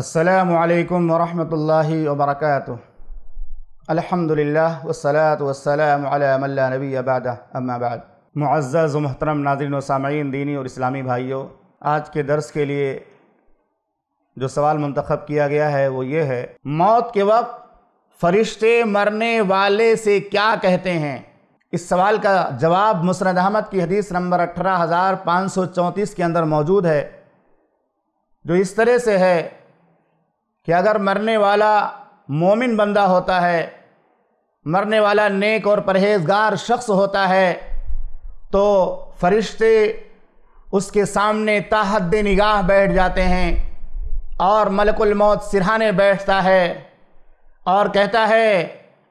असलकम वरहि वबरक अलहमदिल्ला वसलात वसलम अला नबी अबाद अम्माबाद मुआज़ महतरम नाजरन सामीन दीनी और इस्लामी भाइयों आज के दर्स के लिए जो सवाल मंतखब किया गया है वो ये है मौत के वक्त फरिश्ते मरने वाले से क्या कहते हैं इस सवाल का जवाब मुसरद अहमद की हदीस नंबर अठारह हज़ार पाँच सौ चौंतीस के अंदर मौजूद है जो इस तरह से है कि अगर मरने वाला मोमिन बंदा होता है मरने वाला नेक और परहेजगार शख्स होता है तो फरिश्ते उसके सामने ताहद निगाह बैठ जाते हैं और मलकुलमौत सिरहाने बैठता है और कहता है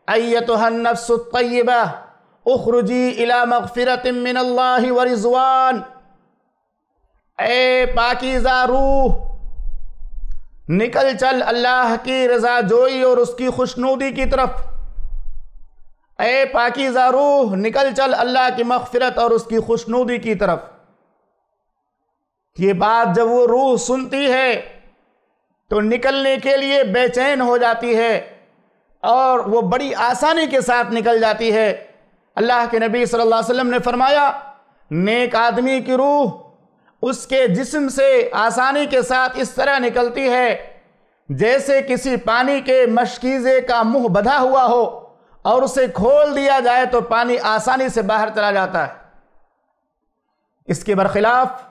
अयतहनफ़्सतयबा उखरुजी इला मगफ़िरत व रिजवान ए पाकिज़ा रूह निकल चल अल्लाह की रजा जोई और उसकी खुशनूदी की तरफ ए पाकिजा रूह निकल चल अल्लाह की मगफरत और उसकी खुशनूदी की तरफ ये बात जब वो रूह सुनती है तो निकलने के लिए बेचैन हो जाती है और वो बड़ी आसानी के साथ निकल जाती है अल्लाह के नबी सल्लल्लाहु अलैहि वसल्लम ने फरमाया नेक आदमी की रूह उसके जिस्म से आसानी के साथ इस तरह निकलती है जैसे किसी पानी के मशकीज़े का मुंह बधा हुआ हो और उसे खोल दिया जाए तो पानी आसानी से बाहर चला जाता है इसके बरखिलाफ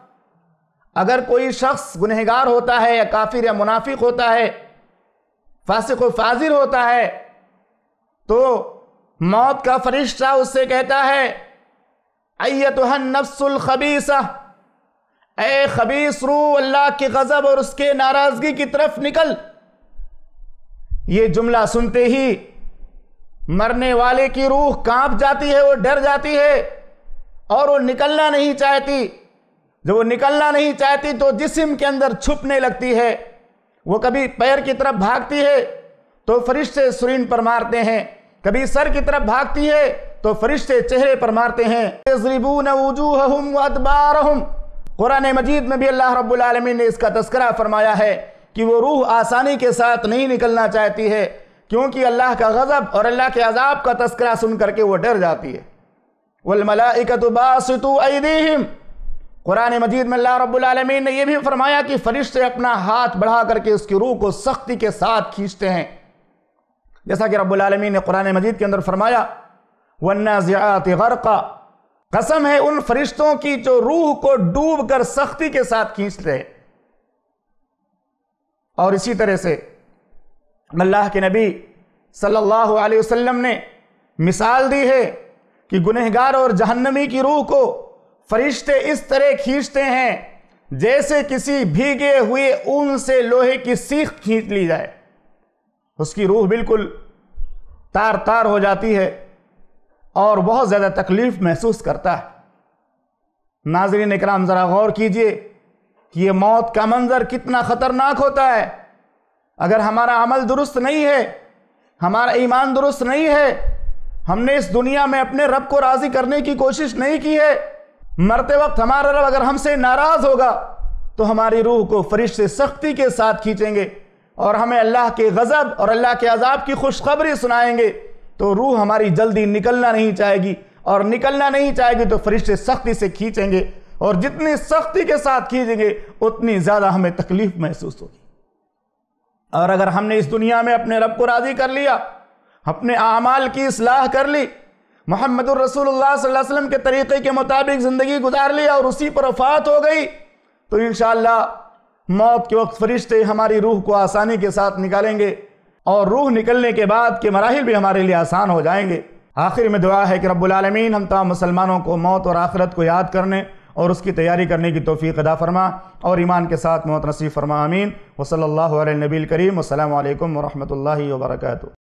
अगर कोई शख्स गुनहगार होता है या काफिर या मुनाफिक होता है फासिक फाजिर होता है तो मौत का फरिश्ता उससे कहता है अयतहन नफ्सुल खबीसा ए खबीस रू अल्लाह की गज़ब और उसके नाराज़गी की तरफ निकल ये जुमला सुनते ही मरने वाले की रूह कांप जाती है वो डर जाती है और वो निकलना नहीं चाहती जब वो निकलना नहीं चाहती तो जिस्म के अंदर छुपने लगती है वो कभी पैर की तरफ भागती है तो फरिश्ते सुरीन पर मारते हैं कभी सर की तरफ भागती है तो फरिश्ते चेहरे पर मारते हैं कुरान मजीद में भी अल्लाह रब्बुल रबालमीन ने इसका तस्करा फरमाया है कि वो रूह आसानी के साथ नहीं निकलना चाहती है क्योंकि अल्लाह का गज़ब और अल्लाह के अजाब का तस्करा सुन करके वो डर जाती है वलमलाबासतुम कुरान मजीद में अल्लाह रब्लमीन ने यह भी फरमाया कि फरिश्ते अपना हाथ बढ़ा करके उसकी रूह को सख्ती के साथ खींचते हैं जैसा कि रब्लमीन ने कुरान मजीद के अंदर फरमाया वन्ना ज़ियात गरका कसम है उन फरिश्तों की जो रूह को डूब कर सख्ती के साथ खींचते हैं और इसी तरह से अल्लाह के नबी सल्लल्लाहु अलैहि वसल्लम ने मिसाल दी है कि गुनहगार और जहन्नमी की रूह को फरिश्ते इस तरह खींचते हैं जैसे किसी भीगे हुए ऊन से लोहे की सीख खींच ली जाए उसकी रूह बिल्कुल तार तार हो जाती है और बहुत ज़्यादा तकलीफ़ महसूस करता है नाजरीन इकराम ज़रा गौर कीजिए कि ये मौत का मंजर कितना खतरनाक होता है अगर हमारा अमल दुरुस्त नहीं है हमारा ईमान दुरुस्त नहीं है हमने इस दुनिया में अपने रब को राज़ी करने की कोशिश नहीं की है मरते वक्त हमारा रब अगर हमसे नाराज़ होगा तो हमारी रूह को फरिश्ते सख्ती के साथ खींचेंगे और हमें अल्लाह के गज़ब और अल्लाह के अजाब की खुशखबरी सुनाएंगे तो रूह हमारी जल्दी निकलना नहीं चाहेगी और निकलना नहीं चाहेगी तो फरिश्ते सख्ती से खींचेंगे और जितनी सख्ती के साथ खींचेंगे उतनी ज़्यादा हमें तकलीफ महसूस होगी और अगर हमने इस दुनिया में अपने रब को राज़ी कर लिया अपने आमाल की असलाह कर ली मोहम्मद रसूलुल्लाह सल्लल्लाहु अलैहि वसल्लम के तरीक़े के मुताबिक ज़िंदगी गुजार ली और उसी पर वफात हो गई तो इन मौत के वक्त फरिश्ते हमारी रूह को आसानी के साथ निकालेंगे और रूह निकलने के बाद के मराहल भी हमारे लिए आसान हो जाएंगे आखिर में दुआ है कि रब्बुल रबालमीन हम तमाम मुसलमानों को मौत और आखिरत को याद करने और उसकी तैयारी करने की तोफ़ी अदा फरमा और ईमान के साथ मोहत नसीफ़ फरमा अमीन वसल नबील करीम अल्लाम वरहमल वर्का